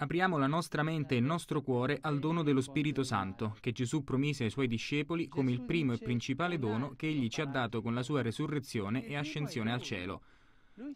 Apriamo la nostra mente e il nostro cuore al dono dello Spirito Santo, che Gesù promise ai Suoi discepoli come il primo e principale dono che Egli ci ha dato con la Sua resurrezione e ascensione al cielo.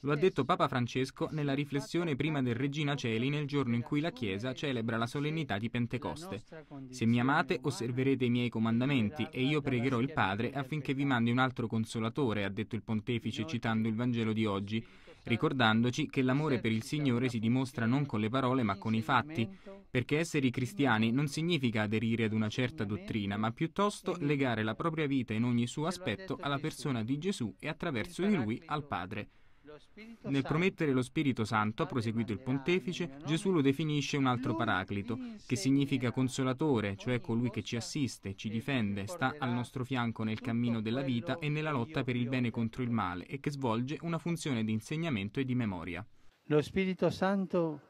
Lo ha detto Papa Francesco nella riflessione prima del Regina Celi nel giorno in cui la Chiesa celebra la solennità di Pentecoste. Se mi amate osserverete i miei comandamenti e io pregherò il Padre affinché vi mandi un altro consolatore, ha detto il pontefice citando il Vangelo di oggi, ricordandoci che l'amore per il Signore si dimostra non con le parole ma con i fatti, perché essere cristiani non significa aderire ad una certa dottrina, ma piuttosto legare la propria vita in ogni suo aspetto alla persona di Gesù e attraverso di lui al Padre. Nel promettere lo Spirito Santo, ha proseguito il pontefice, Gesù lo definisce un altro paraclito, che significa consolatore, cioè colui che ci assiste, ci difende, sta al nostro fianco nel cammino della vita e nella lotta per il bene contro il male e che svolge una funzione di insegnamento e di memoria. Lo Spirito Santo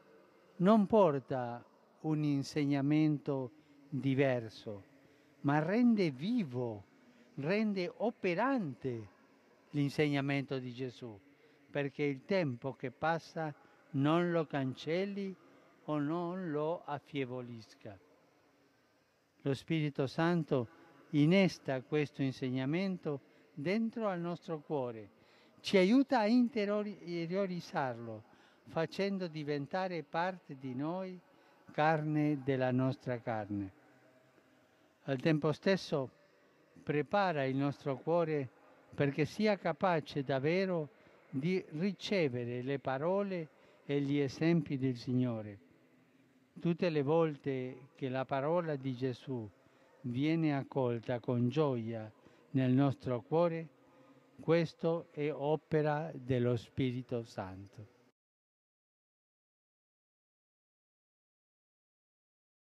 non porta un insegnamento diverso, ma rende vivo, rende operante l'insegnamento di Gesù perché il tempo che passa non lo cancelli o non lo affievolisca. Lo Spirito Santo innesta questo insegnamento dentro al nostro cuore, ci aiuta a interiorizzarlo, facendo diventare parte di noi carne della nostra carne. Al tempo stesso prepara il nostro cuore perché sia capace davvero di di ricevere le parole e gli esempi del Signore. Tutte le volte che la parola di Gesù viene accolta con gioia nel nostro cuore, questo è opera dello Spirito Santo.